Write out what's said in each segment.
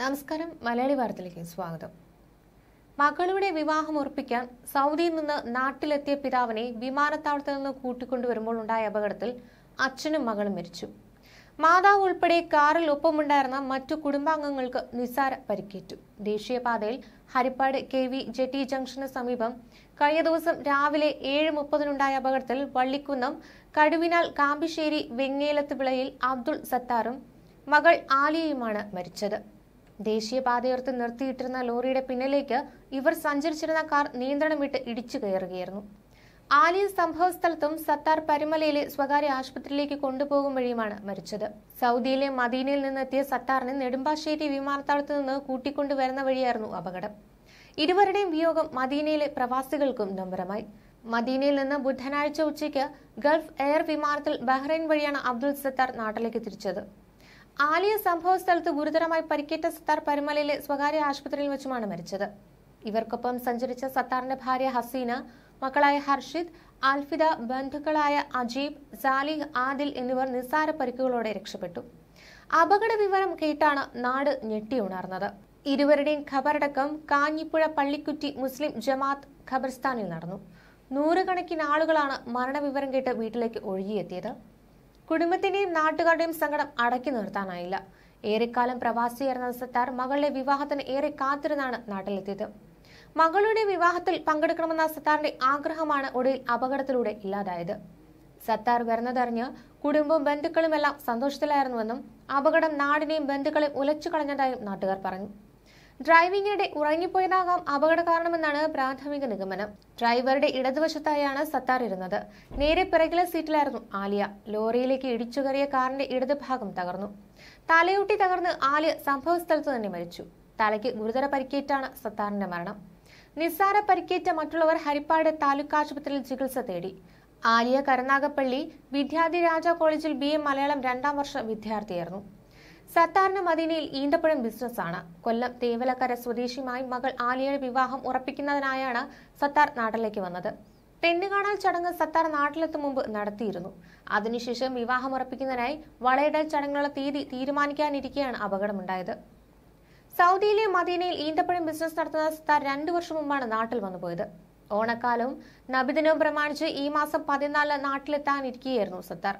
നമസ്കാരം മലയാളി വാർത്തയിലേക്ക് സ്വാഗതം മകളുടെ വിവാഹം ഉറപ്പിക്കാൻ സൗദിയിൽ നിന്ന് നാട്ടിലെത്തിയ പിതാവിനെ വിമാനത്താവളത്തിൽ നിന്ന് കൂട്ടിക്കൊണ്ടുവരുമ്പോൾ ഉണ്ടായ അപകടത്തിൽ അച്ഛനും മകളും മരിച്ചു മാതാവ് ഉൾപ്പെടെ കാറിൽ ഒപ്പമുണ്ടായിരുന്ന മറ്റു കുടുംബാംഗങ്ങൾക്ക് നിസാര പരിക്കേറ്റു ദേശീയപാതയിൽ ഹരിപ്പാട് കെ വി ജെട്ടി ജംഗ്ഷന് സമീപം കഴിഞ്ഞ ദിവസം രാവിലെ ഏഴ് മുപ്പതിനുണ്ടായ അപകടത്തിൽ വള്ളിക്കുന്നം കടുവിനാൽ കാമ്പിശ്ശേരി വെങ്ങേലത്ത് വിളയിൽ അബ്ദുൾ സത്താറും മകൾ ആലിയയുമാണ് മരിച്ചത് ദേശീയപാതയോർത്ത് നിർത്തിയിട്ടിരുന്ന ലോറിയുടെ പിന്നിലേക്ക് ഇവർ സഞ്ചരിച്ചിരുന്ന കാർ നിയന്ത്രണം വിട്ട് ഇടിച്ചു കയറുകയായിരുന്നു ആലിയ സംഭവ സ്ഥലത്തും സത്താർ പരിമലയിലെ സ്വകാര്യ ആശുപത്രിയിലേക്ക് കൊണ്ടുപോകും വഴിയുമാണ് മരിച്ചത് സൗദിയിലെ മദീനയിൽ നിന്നെത്തിയ സത്താറിനെ നെടുമ്പാശ്ശേരി വിമാനത്താവളത്തിൽ നിന്ന് കൂട്ടിക്കൊണ്ടുവരുന്ന വഴിയായിരുന്നു അപകടം ഇരുവരുടെയും വിയോഗം മദീനയിലെ പ്രവാസികൾക്കും നമ്പരമായി മദീനയിൽ നിന്ന് ബുധനാഴ്ച ഉച്ചയ്ക്ക് ഗൾഫ് എയർ വിമാനത്തിൽ ബഹ്റൈൻ വഴിയാണ് അബ്ദുൽ സത്താർ നാട്ടിലേക്ക് തിരിച്ചത് ആലിയ സംഭവ സ്ഥലത്ത് ഗുരുതരമായി പരിക്കേറ്റ സത്താർ പരുമലയിലെ സ്വകാര്യ ആശുപത്രിയിൽ വെച്ചുമാണ് മരിച്ചത് ഇവർക്കൊപ്പം സഞ്ചരിച്ച സത്താറിന്റെ ഭാര്യ ഹസീന മക്കളായ ഹർഷിദ് ആൽഫിദ ബന്ധുക്കളായ അജീബ് സാലിഹ് ആദിൽ എന്നിവർ നിസ്സാര പരിക്കുകളോടെ രക്ഷപ്പെട്ടു അപകട വിവരം കേട്ടാണ് നാട് ഞെട്ടിയുണർന്നത് ഇരുവരുടെയും ഖബറടക്കം കാഞ്ഞിപ്പുഴ പള്ളിക്കുറ്റി മുസ്ലിം ജമാത്ത് ഖബർസ്ഥാനിൽ നടന്നു നൂറുകണക്കിന് ആളുകളാണ് മരണവിവരം കേട്ട് വീട്ടിലേക്ക് ഒഴുകിയെത്തിയത് കുടുംബത്തിന്റെയും നാട്ടുകാരുടെയും സങ്കടം അടക്കി നിർത്താനായില്ല ഏറെക്കാലം പ്രവാസിയായിരുന്ന സത്താർ മകളുടെ വിവാഹത്തിന് ഏറെ കാത്തിരുന്നാണ് നാട്ടിലെത്തിയത് മകളുടെ വിവാഹത്തിൽ പങ്കെടുക്കണമെന്ന സത്താറിന്റെ ആഗ്രഹമാണ് ഒടുവിൽ അപകടത്തിലൂടെ ഇല്ലാതായത് സത്താർ വരുന്നതറിഞ്ഞ് കുടുംബവും ബന്ധുക്കളുമെല്ലാം സന്തോഷത്തിലായിരുന്നുവെന്നും അപകടം നാടിനെയും ബന്ധുക്കളെയും ഉലച്ചു കളഞ്ഞതായും നാട്ടുകാർ പറഞ്ഞു ഡ്രൈവിംഗിനിടെ ഉറങ്ങിപ്പോയതാകാം അപകട കാരണമെന്നാണ് പ്രാഥമിക നിഗമനം ഡ്രൈവറുടെ ഇടതുവശത്തായാണ് സത്താർ ഇരുന്നത് നേരെ പിറകിലെ സീറ്റിലായിരുന്നു ആലിയ ലോറിയിലേക്ക് ഇടിച്ചു കയറിയ കാറിന്റെ ഇടതുഭാഗം തകർന്നു തലയൂട്ടി തകർന്ന് ആലിയ സംഭവസ്ഥലത്ത് തന്നെ മരിച്ചു തലയ്ക്ക് ഗുരുതര പരിക്കേറ്റാണ് സത്താറിന്റെ മരണം നിസ്സാര പരിക്കേറ്റ മറ്റുള്ളവർ ഹരിപ്പാട് താലൂക്ക് ആശുപത്രിയിൽ ചികിത്സ തേടി ആലിയ കരുനാഗപ്പള്ളി വിദ്യാധിരാജ രാജ കോളേജിൽ ബി എ മലയാളം രണ്ടാം വർഷ വിദ്യാർത്ഥിയായിരുന്നു സത്താറിന് മദീനയിൽ ഈന്തപ്പഴം ബിസിനസ്സാണ് കൊല്ലം തേവലക്കര സ്വദേശിയുമായി മകൾ ആലിയുടെ വിവാഹം ഉറപ്പിക്കുന്നതിനായാണ് സത്താർ നാട്ടിലേക്ക് വന്നത് പെണ്ണുകാണൽ ചടങ്ങ് സത്താർ നാട്ടിലെത്തും മുമ്പ് നടത്തിയിരുന്നു അതിനുശേഷം വിവാഹം ഉറപ്പിക്കുന്നതിനായി വളയിടൽ ചടങ്ങുള്ള തീയതി തീരുമാനിക്കാനിരിക്കെയാണ് അപകടമുണ്ടായത് സൗദിയിലെ മദീനയിൽ ഈന്തപ്പഴം ബിസിനസ് നടത്തുന്ന സത്താർ രണ്ടു വർഷം മുമ്പാണ് നാട്ടിൽ വന്നുപോയത് ഓണക്കാലവും നബിദിനവും പ്രമാണിച്ച് ഈ മാസം പതിനാലിന് നാട്ടിലെത്താനിരിക്കുകയായിരുന്നു സത്താർ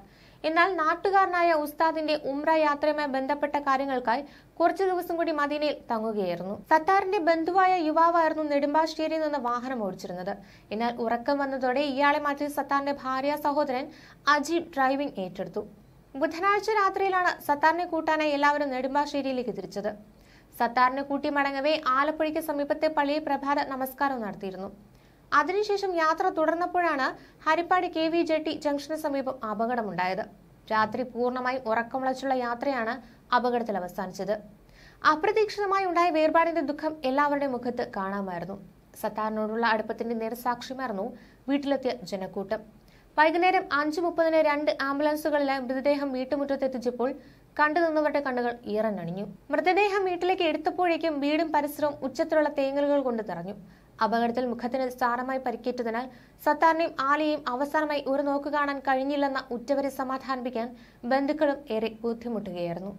എന്നാൽ നാട്ടുകാരനായ ഉസ്താദിന്റെ ഉംറ യാത്രയുമായി ബന്ധപ്പെട്ട കാര്യങ്ങൾക്കായി കുറച്ചു ദിവസം കൂടി മദീനയിൽ തങ്ങുകയായിരുന്നു സത്താറിന്റെ ബന്ധുവായ യുവാവായിരുന്നു നെടുമ്പാശ്ശേരിയിൽ നിന്ന് വാഹനം ഓടിച്ചിരുന്നത് എന്നാൽ ഉറക്കം വന്നതോടെ ഇയാളെ മാറ്റി സത്താറിന്റെ ഭാര്യ സഹോദരൻ അജീബ് ഡ്രൈവിംഗ് ഏറ്റെടുത്തു ബുധനാഴ്ച രാത്രിയിലാണ് സത്താറിനെ കൂട്ടാനായി എല്ലാവരും നെടുമ്പാശ്ശേരിയിലേക്ക് തിരിച്ചത് സത്താറിനെ കൂട്ടി മടങ്ങവേ ആലപ്പുഴയ്ക്ക് സമീപത്തെ പള്ളിയിൽ പ്രഭാത നമസ്കാരം നടത്തിയിരുന്നു അതിനുശേഷം യാത്ര തുടർന്നപ്പോഴാണ് ഹരിപ്പാട് കെ വി ജെട്ടി ജംഗ്ഷന് സമീപം അപകടമുണ്ടായത് രാത്രി പൂർണ്ണമായും ഉറക്കമുളച്ചുള്ള യാത്രയാണ് അപകടത്തിൽ അവസാനിച്ചത് അപ്രതീക്ഷിതമായി ഉണ്ടായ വേർപാടിന്റെ ദുഃഖം എല്ലാവരുടെ മുഖത്ത് കാണാമായിരുന്നു സത്താറിനോടുള്ള അടുപ്പത്തിന്റെ നേർസാക്ഷ്യമായിരുന്നു വീട്ടിലെത്തിയ ജനക്കൂട്ടം വൈകുന്നേരം അഞ്ചു മുപ്പതിന് രണ്ട് ആംബുലൻസുകളിലായി മൃതദേഹം വീട്ടുമുറ്റത്തെത്തിച്ചപ്പോൾ കണ്ടു നിന്നവരുടെ കണ്ണുകൾ ഈറനണിഞ്ഞു മൃതദേഹം വീട്ടിലേക്ക് എടുത്തപ്പോഴേക്കും വീടും പരിസരവും ഉച്ചത്തിലുള്ള തേങ്ങലുകൾ കൊണ്ട് തറഞ്ഞു അപകടത്തിൽ മുഖത്തിന് സാരമായി പരിക്കേറ്റതിനാൽ സത്താറിനെയും ആലയെയും അവസാനമായി ഒരു നോക്കുകാണാൻ കാണാൻ കഴിഞ്ഞില്ലെന്ന ഉറ്റവരെ സമാധാനിപ്പിക്കാൻ ബന്ധുക്കളും ഏറെ ബുദ്ധിമുട്ടുകയായിരുന്നു